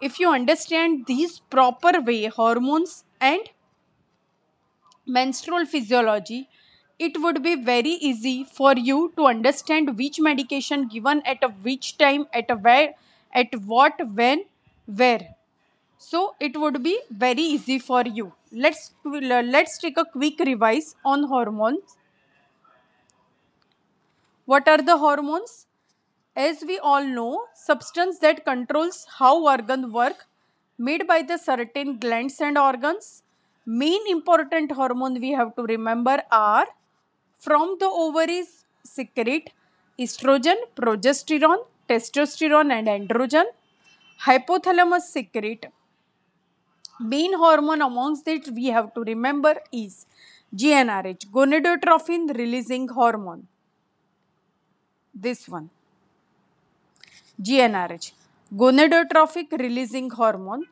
if you understand these proper way hormones and menstrual physiology it would be very easy for you to understand which medication given at which time at where at what when where so it would be very easy for you let's let's take a quick revise on hormones what are the hormones as we all know, substance that controls how organ work made by the certain glands and organs. Main important hormone we have to remember are from the ovaries secrete estrogen, progesterone, testosterone and androgen. Hypothalamus secrete main hormone amongst it we have to remember is GnRH, gonadotrophin releasing hormone. This one. G N R H gonadotrophic releasing hormone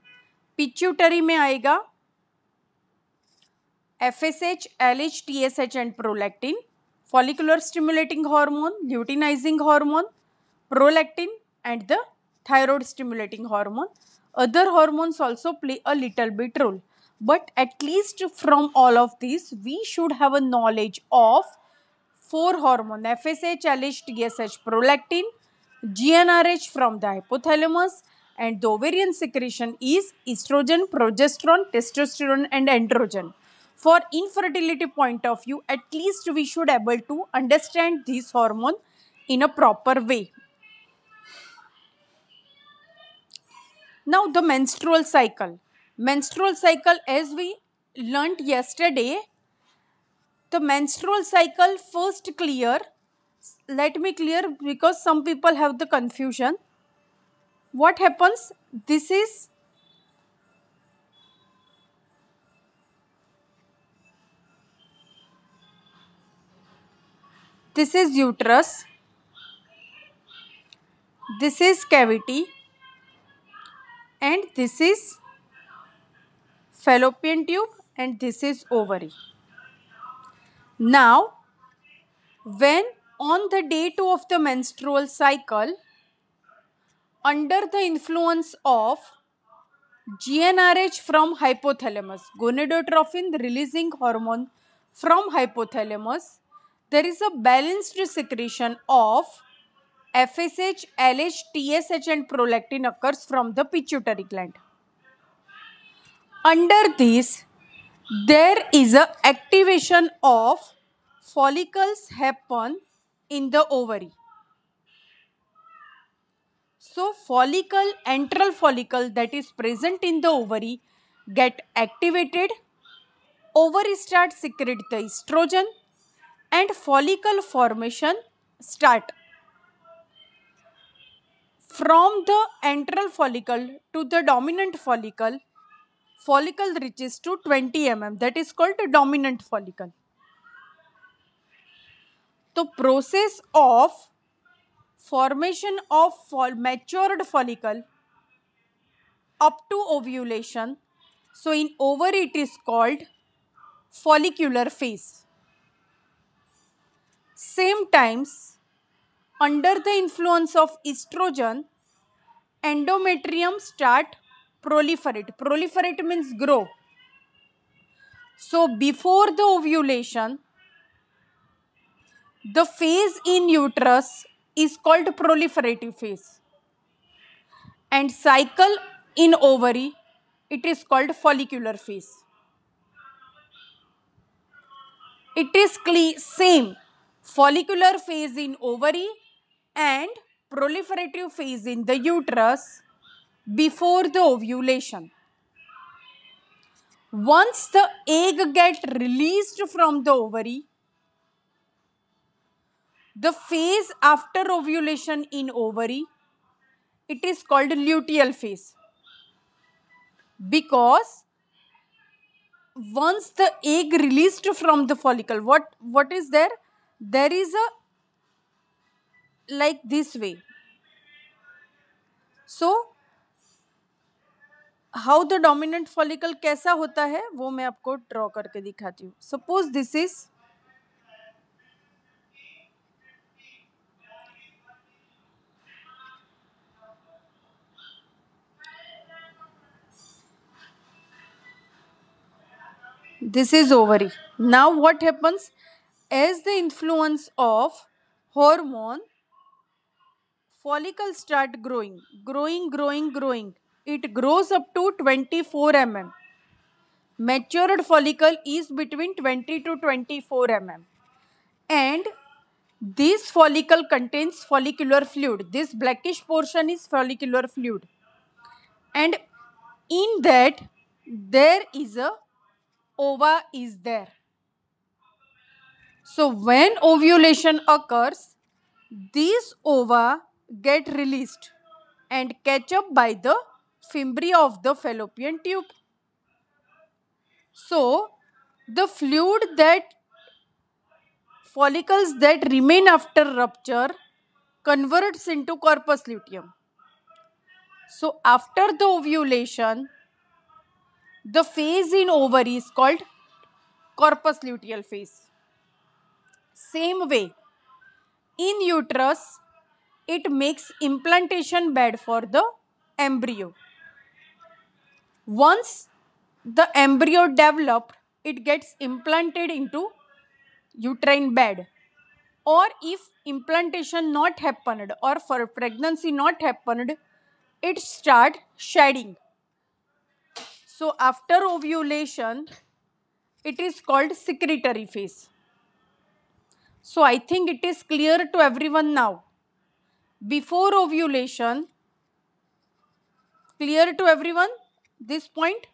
pituitary में आएगा F S H L H T S H and prolactin follicular stimulating hormone luteinizing hormone prolactin and the thyroid stimulating hormone other hormones also play a little bit role but at least from all of this we should have a knowledge of four hormone F S H L H T S H prolactin GnRH from the hypothalamus and the ovarian secretion is estrogen, progesterone, testosterone and androgen. For infertility point of view, at least we should able to understand this hormone in a proper way. Now the menstrual cycle. Menstrual cycle as we learnt yesterday, the menstrual cycle first clear let me clear because some people have the confusion. What happens? This is this is uterus this is cavity and this is fallopian tube and this is ovary now when on the day two of the menstrual cycle under the influence of GnRH from hypothalamus, gonadotrophin releasing hormone from hypothalamus, there is a balanced secretion of FSH, LH, TSH and prolactin occurs from the pituitary gland. Under this, there is a activation of follicles happen in the ovary. So follicle, antral follicle that is present in the ovary get activated. Ovary start secrete the estrogen and follicle formation start. From the antral follicle to the dominant follicle, follicle reaches to 20 mm that is called dominant follicle. तो process of formation of matured follicle up to ovulation. So, in ovary it is called follicular phase. Same times, under the influence of estrogen, endometrium start proliferate. Proliferate means grow. So, before the ovulation, the phase in uterus is called proliferative phase. And cycle in ovary, it is called follicular phase. It is same follicular phase in ovary and proliferative phase in the uterus before the ovulation. Once the egg get released from the ovary, the phase after ovulation in ovary it is called luteal phase because once the egg released from the follicle what what is there there is a like this way so how the dominant follicle कैसा होता है वो मैं आपको draw करके दिखाती हूँ suppose this is This is ovary. Now what happens? As the influence of hormone, follicle start growing, growing, growing, growing. It grows up to 24 mm. Matured follicle is between 20 to 24 mm. And this follicle contains follicular fluid. This blackish portion is follicular fluid. And in that, there is a ova is there. So when ovulation occurs, these ova get released and catch up by the fimbri of the fallopian tube. So the fluid that follicles that remain after rupture converts into corpus luteum. So after the ovulation, the phase in ovary is called corpus luteal phase. Same way, in uterus, it makes implantation bed for the embryo. Once the embryo developed, it gets implanted into uterine bed or if implantation not happened or for pregnancy not happened, it start shedding. So after ovulation, it is called secretory phase. So I think it is clear to everyone now. Before ovulation, clear to everyone this point?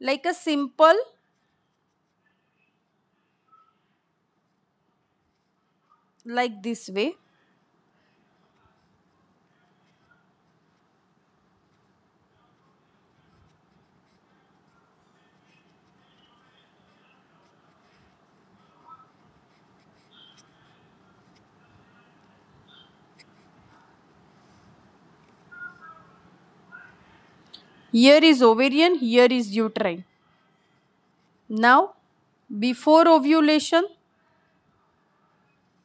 Like a simple like this way Here is ovarian, here is uterine. Now, before ovulation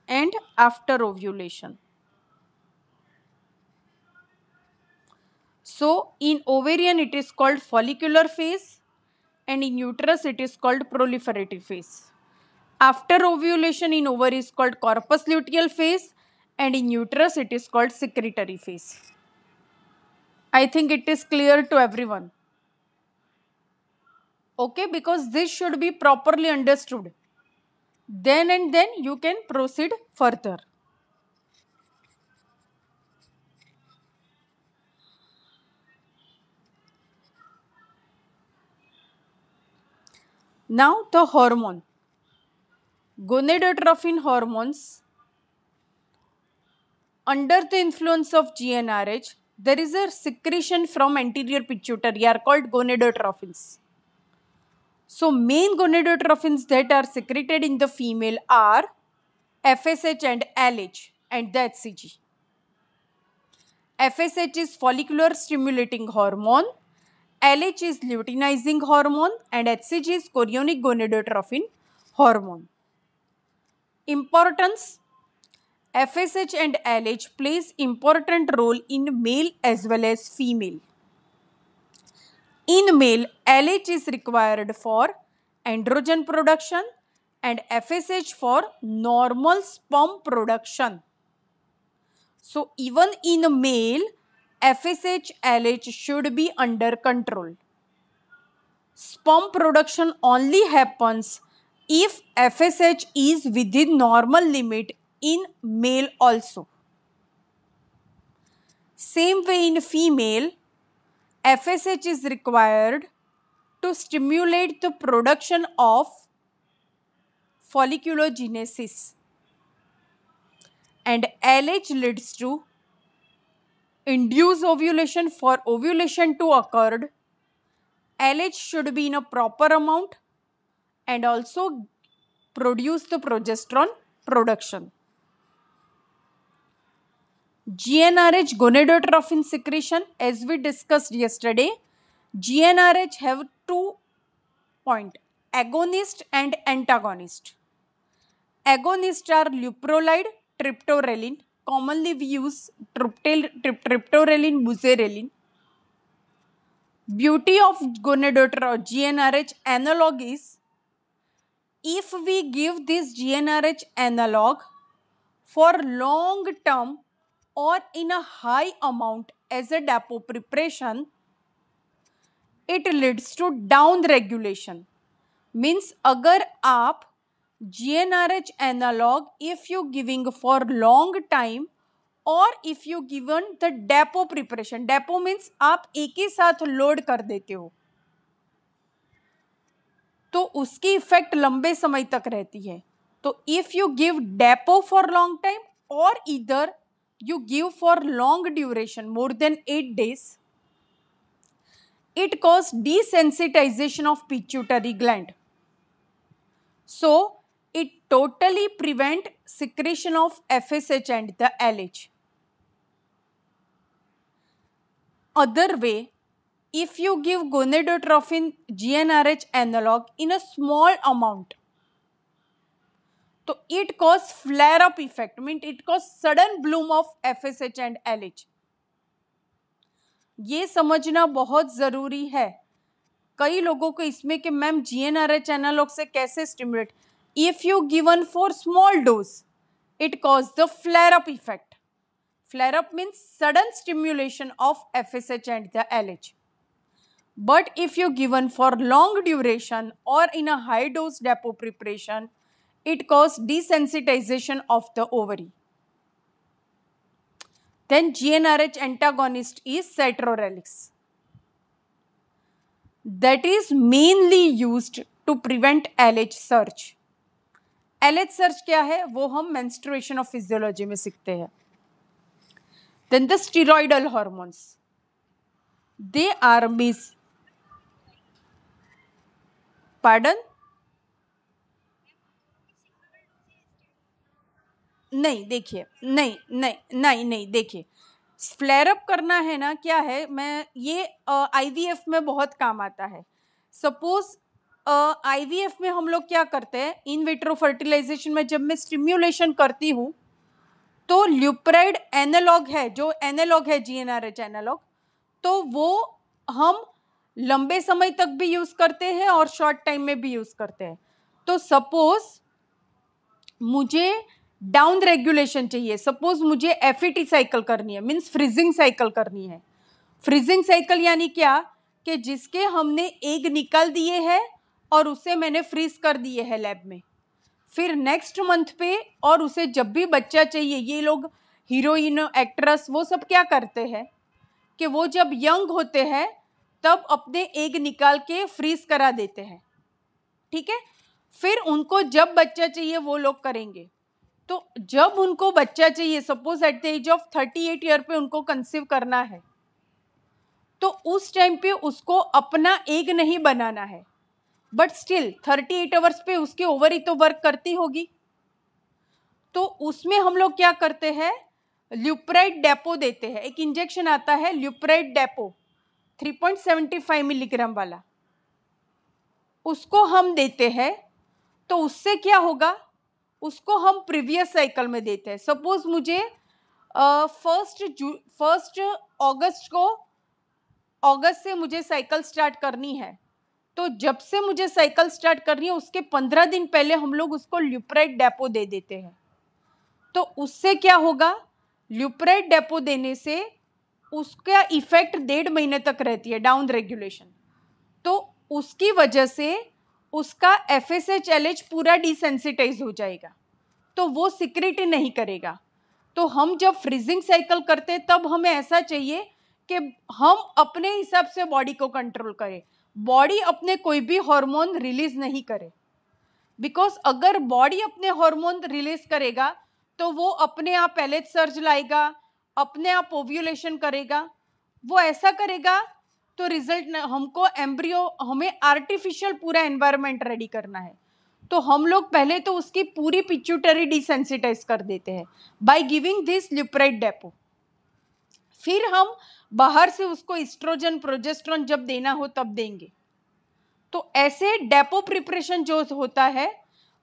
and after ovulation. So, in ovarian it is called follicular phase and in uterus it is called proliferative phase. After ovulation in ovary is called corpus luteal phase and in uterus it is called secretory phase. I think it is clear to everyone. Okay, because this should be properly understood. Then and then you can proceed further. Now the hormone. Gonadotrophin hormones under the influence of GnRH there is a secretion from anterior pituitary are called gonadotrophins. So main gonadotrophins that are secreted in the female are FSH and LH and the HCG. FSH is follicular stimulating hormone, LH is luteinizing hormone and HCG is chorionic gonadotrophin hormone. Importance FSH and LH plays important role in male as well as female. In male, LH is required for androgen production and FSH for normal sperm production. So, even in male, FSH LH should be under control. Sperm production only happens if FSH is within normal limit in male also. Same way in female, FSH is required to stimulate the production of folliculogenesis and LH leads to induce ovulation for ovulation to occur. LH should be in a proper amount and also produce the progesterone production. GnRH gonadotrophin secretion as we discussed yesterday GnRH have two point agonist and antagonist. Agonist are luprolide, triptorelin commonly we use triptyl, tript triptorelin, buzerelin. Beauty of gonadotrophin GnRH analog is if we give this GnRH analog for long term or in a high amount as a depot preparation, it leads to down regulation means अगर आप G N R H analogue if you giving for long time और if you given the depot preparation depot means आप एक ही साथ load कर देते हो तो उसकी इफेक्ट लंबे समय तक रहती है तो if you give depot for long time और इधर you give for long duration more than 8 days, it causes desensitization of pituitary gland. So, it totally prevent secretion of FSH and the LH. Other way, if you give gonadotrophin GnRH analog in a small amount, तो it effect mean it cause sudden bloom of F S H and L H ये समझना बहुत ज़रूरी है कई लोगों को इसमें कि ma'am G N R H analogue से कैसे stimulate if you given for small dose it cause the flare up effect flare up means sudden stimulation of F S H and the L H but if you given for long duration और in a high dose depot preparation it causes desensitization of the ovary. Then GnRH antagonist is cetrorelix. That is mainly used to prevent LH surge. LH surge क्या है वो हम menstruation of physiology में सीखते हैं. Then the steroidal hormones they are miss pardon नहीं देखिए नहीं नहीं नहीं नहीं देखिए फ्लैरअप अप करना है ना क्या है मैं ये आई एफ में बहुत काम आता है सपोज आई एफ में हम लोग क्या करते हैं इन विट्रो फर्टिलाइजेशन में जब मैं स्टिम्यूलेशन करती हूँ तो ल्यूप्राइड एनालॉग है जो एनालॉग है G N R H analogue तो वो हम लंबे समय तक भी यूज़ करते हैं और शॉर्ट टाइम में भी यूज़ करते हैं तो सपोज़ मुझे डाउन रेगुलेशन चाहिए सपोज मुझे एफ साइकिल e करनी है मीन्स फ्रीजिंग साइकिल करनी है फ्रीजिंग साइकिल यानी क्या कि जिसके हमने एग निकाल दिए हैं और उसे मैंने फ्रीज कर दिए है लैब में फिर नेक्स्ट मंथ पे और उसे जब भी बच्चा चाहिए ये लोग हीरोइन एक्ट्रेस वो सब क्या करते हैं कि वो जब यंग होते हैं तब अपने एग निकाल के फ्रीज करा देते हैं ठीक है फिर उनको जब बच्चा चाहिए वो लोग करेंगे तो जब उनको बच्चा चाहिए suppose at the age of thirty eight year पे उनको कंसीव करना है तो उस टाइम पे उसको अपना एग नहीं बनाना है but still thirty eight hours पे उसके ओवर ही तो वर्क करती होगी तो उसमें हम लोग क्या करते हैं ल्यूप्राइड डेपो देते हैं एक इंजेक्शन आता है ल्यूप्राइड डेपो 3.75 मिलीग्राम वाला उसको हम देते हैं तो उससे क्या होगा उसको हम प्रीवियस साइकिल में देते हैं सपोज मुझे फर्स्ट जू फर्स्ट अगस्त को अगस्त से मुझे साइकिल स्टार्ट करनी है तो जब से मुझे साइकिल स्टार्ट करनी है उसके पंद्रह दिन पहले हम लोग उसको ल्यूप्राइड डेपो दे देते हैं तो उससे क्या होगा ल्यूप्राइड डेपो देने से उसका इफेक्ट डेढ़ महीने तक रहती है डाउन रेगुलेशन तो उसकी वजह से उसका F S H L H पूरा डिसेंसिटाइज हो जाएगा तो वो सिक्रेट नहीं करेगा तो हम जब फ्रीजिंग साइकिल करते तब हमें ऐसा चाहिए कि हम अपने हिसाब से बॉडी को कंट्रोल करें बॉडी अपने कोई भी हार्मोन रिलीज नहीं करे बिकॉज अगर बॉडी अपने हार्मोन रिलीज करेगा तो वो अपने आप एलेज सर्ज लाएगा अपने आप ओव्यूलेशन करेगा वो ऐसा करेगा तो रिजल्ट हमको एम्ब्रियो हमें आर्टिफिशियल पूरा एनवायरनमेंट रेडी करना है तो हम लोग पहले तो उसकी पूरी पिच्यूटरी डिसेंसिटाइज कर देते हैं by giving this Lupride depot फिर हम बाहर से उसको इस्ट्रोजन प्रोजेस्ट्रॉन जब देना हो तब देंगे तो ऐसे डेपो प्रिपरेशन जो होता है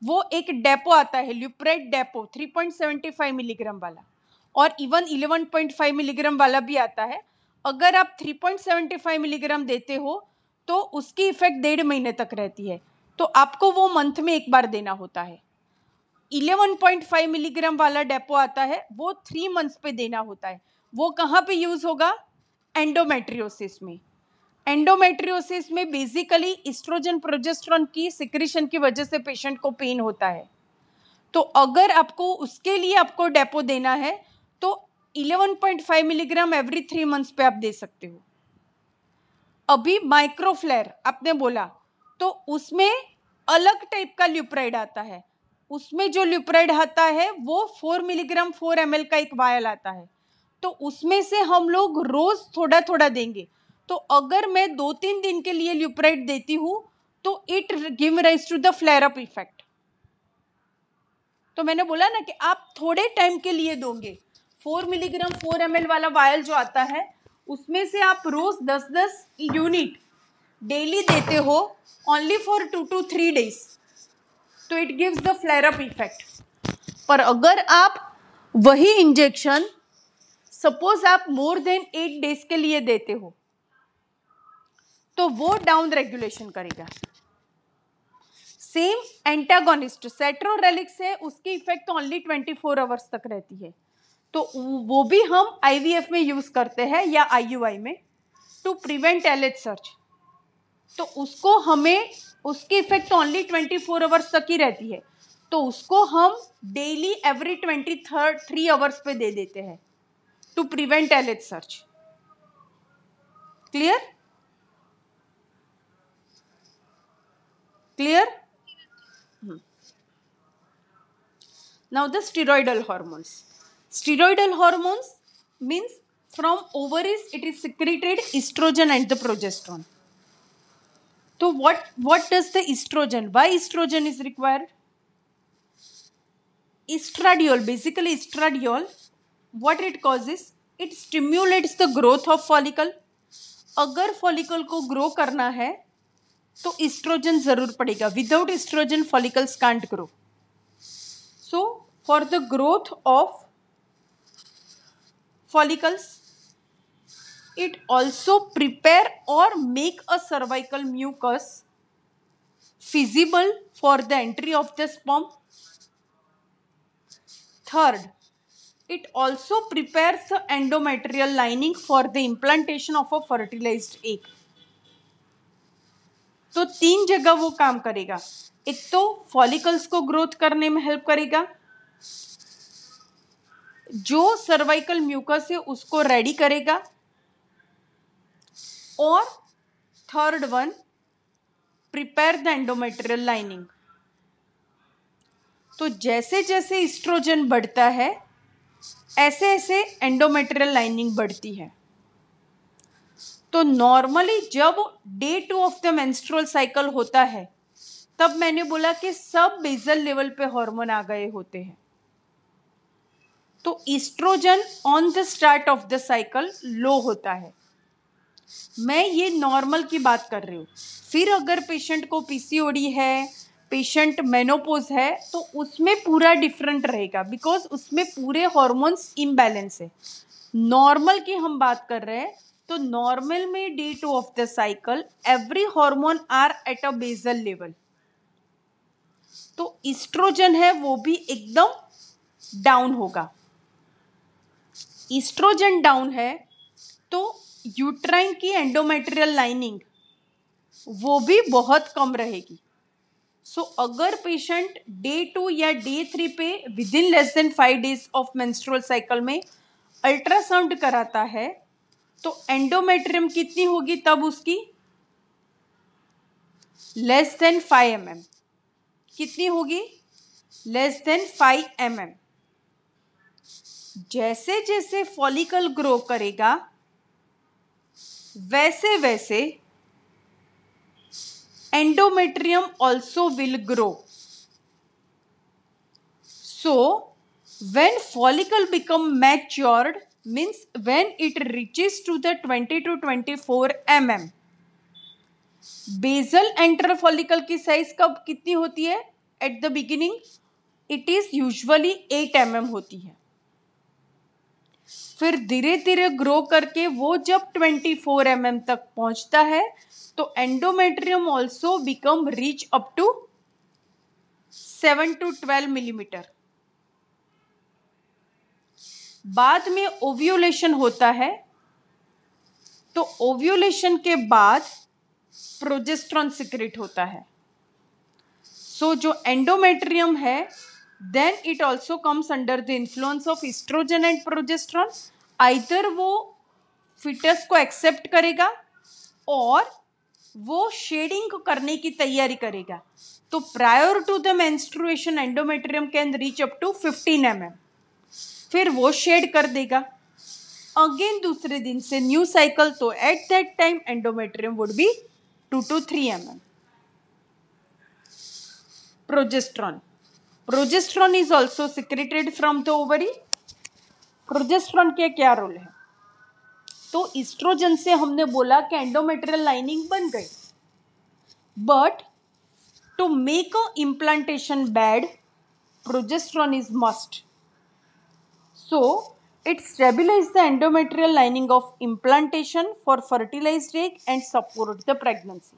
वो एक डेपो आता है ल्यूप्राइड डेपो 3.75 मिलीग्राम वाला और इवन 11.5 मिलीग्राम वाला भी आता है अगर आप 3.75 मिलीग्राम देते हो तो उसकी इफ़ेक्ट डेढ़ महीने तक रहती है तो आपको वो मंथ में एक बार देना होता है 11.5 मिलीग्राम वाला डेपो आता है वो थ्री मंथ्स पे देना होता है वो कहाँ पे यूज़ होगा एंडोमेट्रियोसिस में एंडोमेट्रियोसिस में बेसिकली इस्ट्रोजन प्रोजेस्ट्रॉन की सिक्रेशन की वजह से पेशेंट को पेन होता है तो अगर आपको उसके लिए आपको डेपो देना है तो 11.5 मिलीग्राम एवरी थ्री मंथ्स पे आप दे सकते हो अभी माइक्रोफ्लेयर आपने बोला तो उसमें अलग टाइप का ल्यूप्राइड आता है उसमें जो ल्यूप्राइड आता है वो फोर मिलीग्राम फोर एम का एक वायल आता है तो उसमें से हम लोग रोज़ थोड़ा थोड़ा देंगे तो अगर मैं दो तीन दिन के लिए ल्यूप्राइड देती हूँ तो it give rise to the up effect तो मैंने बोला ना कि आप थोड़े टाइम के लिए दोगे फोर मिलीग्राम फोर एम वाला वायल जो आता है उसमें से आप रोज दस दस यूनिट डेली देते हो only for two to three days तो it gives the flare up effect पर अगर आप वही इंजेक्शन सपोज आप मोर देन एट डेज के लिए देते हो तो वो डाउन रेगुलेशन करेगा सेम एंटागोनिस्ट सेट्रोरेलिक्स है उसकी effect only twenty four hours तक रहती है तो वो भी हम आईवीएफ में यूज़ करते हैं या आई में टू प्रिवेंट एलेट सर्च तो उसको हमें उसकी effect only twenty four hours तक ही रहती है तो उसको हम daily every twenty third three hours पे दे देते हैं to prevent L H surge clear clear now the steroidal hormones steroidal hormones means from ovaries it is secreted estrogen and the progesterone so what what does the estrogen why estrogen is required estradiol basically estradiol what it causes it stimulates the growth of follicle अगर follicle को grow करना है तो estrogen जरूर पड़ेगा without estrogen follicles can't grow so for the growth of follicles. It also prepare or make a cervical mucus feasible for the entry of the sperm. Third, it also prepares the endometrial lining for the implantation of a fertilized egg. तो तीन जगह वो काम करेगा एक तो follicles को growth करने में हेल्प करेगा जो सर्वाइकल म्यूकस है उसको रेडी करेगा और third one prepare the endometrial lining तो जैसे जैसे इस्ट्रोजन बढ़ता है ऐसे ऐसे एंडोमेट्रियल लाइनिंग बढ़ती है तो नॉर्मली जब day two of the menstrual cycle होता है तब मैंने बोला कि सब बेजल लेवल पे हार्मोन आ गए होते हैं तो estrogen on the start of the cycle low होता है मैं ये नॉर्मल की बात कर रही हूँ फिर अगर पेशेंट को पीसीओडी है पेशेंट मेनोपोज है तो उसमें पूरा डिफरेंट रहेगा बिकॉज उसमें पूरे हॉर्मोन्स इम्बैलेंस है नॉर्मल की हम बात कर रहे हैं तो नॉर्मल में day two of the cycle every hormone are at a basal level तो इस्ट्रोजन है वो भी एकदम डाउन होगा ईस्ट्रोजन डाउन है तो यूट्राइन की एंडोमेट्रियल लाइनिंग वो भी बहुत कम रहेगी सो so, अगर पेशेंट डे टू या डे थ्री पे within less than five days of menstrual cycle में अल्ट्रासाउंड कराता है तो एंडोमेट्रियम कितनी होगी तब उसकी लेस देन फाइव एम कितनी होगी लेस देन फाइव एम जैसे जैसे फॉलिकल ग्रो करेगा वैसे वैसे endometrium also will grow so when follicle become matured means when it reaches to the twenty two twenty four M M basal antral follicle की size कब कितनी होती है at the beginning it is usually eight M M होती है फिर धीरे धीरे ग्रो करके वो जब 24 फोर mm तक पहुंचता है तो endometrium also become reach up to 7 to 12 millimetre बाद में ओव्यूलेशन होता है तो ओव्यूलेशन के बाद प्रोजेस्ट्रॉन सिक्रेट होता है सो so, जो एंडोमेट्रियम है then it also comes under the influence of estrogen and progesterone either वो फिटस को एक्सेप्ट करेगा और वो शेडिंग करने की तैयारी करेगा तो prior to the menstruation endometrium can reach up to 15 M mm. फिर वो शेड कर देगा अगेन दूसरे दिन से न्यू साइकिल तो at that time endometrium would be two to three M M progesterone progesterone is also secreted from the ovary progesterone के क्या रोल है तो इस्ट्रोजन से हमने बोला कि एंडोमेट्रियल लाइनिंग बन गई but to make a implantation bed progesterone is must so it stabilise the endometrial lining of implantation for fertilized egg and support the pregnancy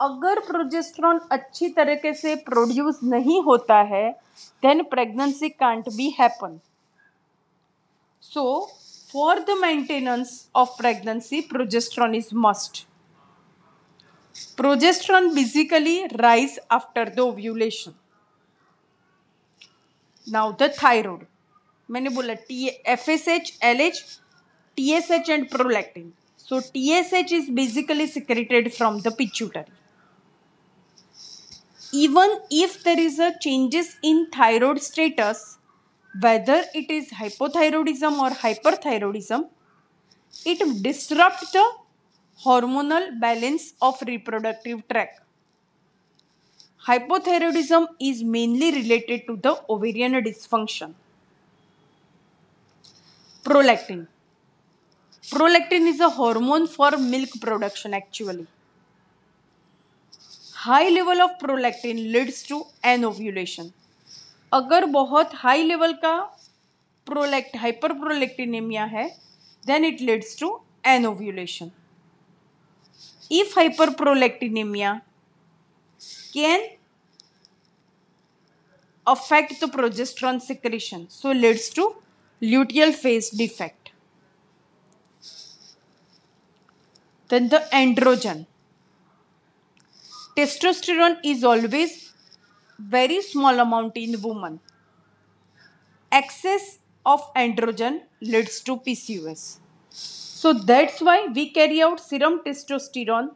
अगर प्रोजेस्ट्रॉन अच्छी तरीके से प्रोड्यूस नहीं होता है then pregnancy can't be happen so for the maintenance of pregnancy progesterone is must progesterone basically rise after the ovulation now the thyroid मैंने बोला T F S H L H T S H and prolactin so T S H is basically secreted from the pituitary even if there is a changes in thyroid status whether it is hypothyroidism or hyperthyroidism it disrupts the hormonal balance of reproductive tract hypothyroidism is mainly related to the ovarian dysfunction prolactin prolactin is a hormone for milk production actually high level of prolactin leads to anovulation अगर बहुत high level का prolact hyperprolactinaemia है then it leads to anovulation if hyperprolactinaemia can affect the progesterone secretion so leads to luteal phase defect then the androgen Testosterone is always very small amount in woman. Excess of androgen leads to PCOS. So that's why we carry out serum testosterone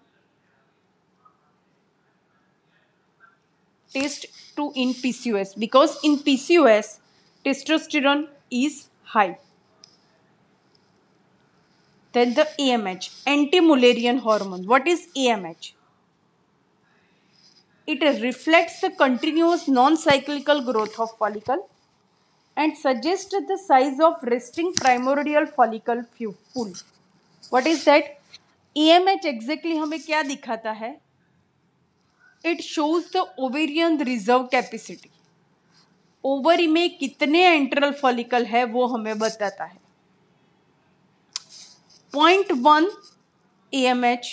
test to in PCOS because in PCOS testosterone is high. Then the AMH, anti-mullerian hormone. What is AMH? it reflects the continuous non-cyclical growth of follicle and suggests the size of resting primordial follicle pool. What is that? EMH exactly हमें क्या दिखाता है it shows the ovarian reserve capacity ovary में कितने antral follicle है वो हमें बताता है point one A M H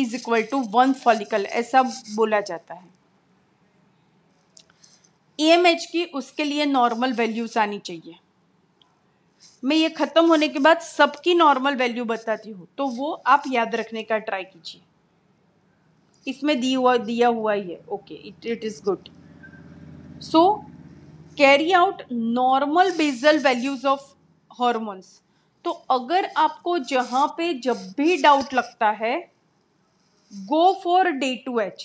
is equal to one follicle ऐसा बोला जाता है ई e की उसके लिए नॉर्मल वैल्यूज आनी चाहिए मैं ये ख़त्म होने के बाद सबकी नॉर्मल वैल्यू बताती हूँ तो वो आप याद रखने का ट्राई कीजिए इसमें दी हुआ दिया हुआ ही है okay it it is good so carry out normal basal values of hormones तो अगर आपको जहाँ पे जब भी डाउट लगता है go for day two H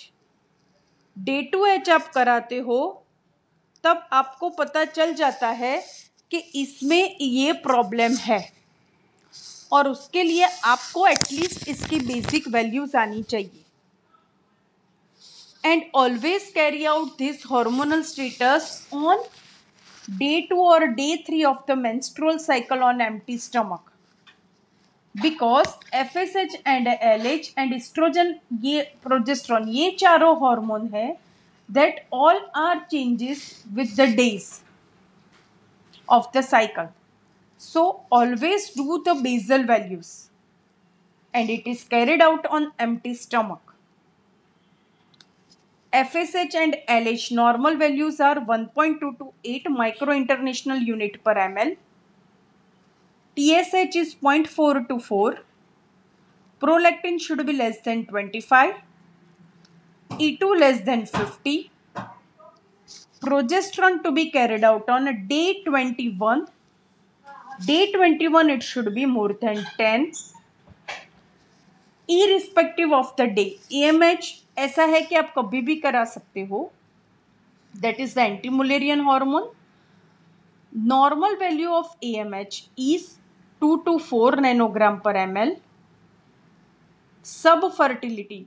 day two H आप कराते हो तब आपको पता चल जाता है कि इसमें ये प्रॉब्लम है और उसके लिए आपको एटलीस्ट इसकी बेसिक वैल्यूज आनी चाहिए and always carry out this hormonal status on day two और day three of the menstrual cycle on empty stomach because F S H and L H and estrogen ये progesterone ये चारों hormone है that all are changes with the days of the cycle so always do the basal values and it is carried out on टी stomach F S H and L normal values are one point two to eight micro international unit per M L TSH is 0.4 to 4. Prolactin should be less than 25. E2 less than 50. Progesterone to be carried out on day 21. Day 21 it should be more than 10. Irrespective of the day. AMH ऐसा है कि आप कभी भी करा सकते हो that is the antimullerian hormone normal value of A M H is 2 to 4 nanogram per ml. Subfertility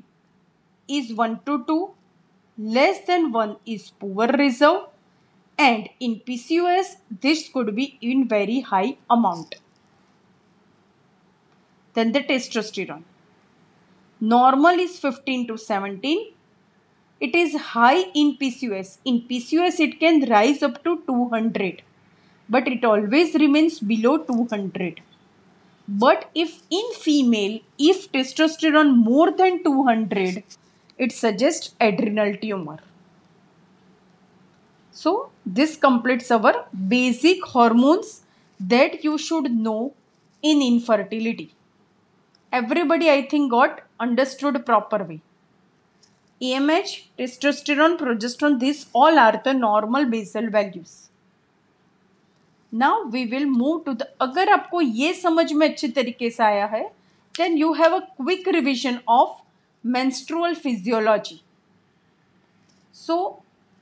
is 1 to 2, less than 1 is poor reserve and in PCOS this could be in very high amount. Then the testosterone. Normal is 15 to 17. It is high in PCOS. In PCOS it can rise up to 200 but it always remains below 200. But if in female, if testosterone more than 200, it suggests adrenal tumor. So this completes our basic hormones that you should know in infertility. Everybody I think got understood proper way. AMH, testosterone, progesterone, these all are the normal basal values. Now we will move to the अगर आपको ये समझ में अच्छे तरीके से आया है then you have a quick revision of menstrual physiology so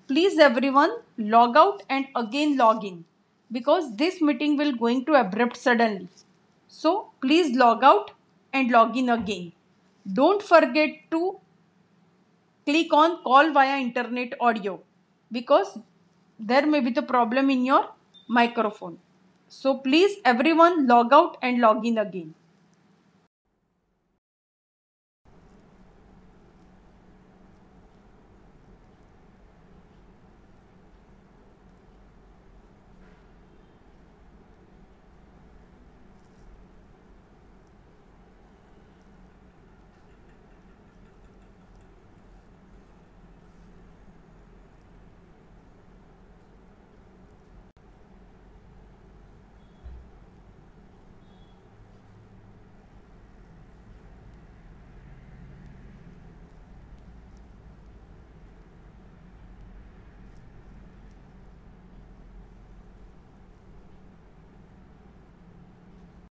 please everyone log out and again log in because this meeting will going to abrupt suddenly so please log out and log in again don't forget to click on call via internet audio because there may be the problem in your microphone. So please everyone log out and log in again.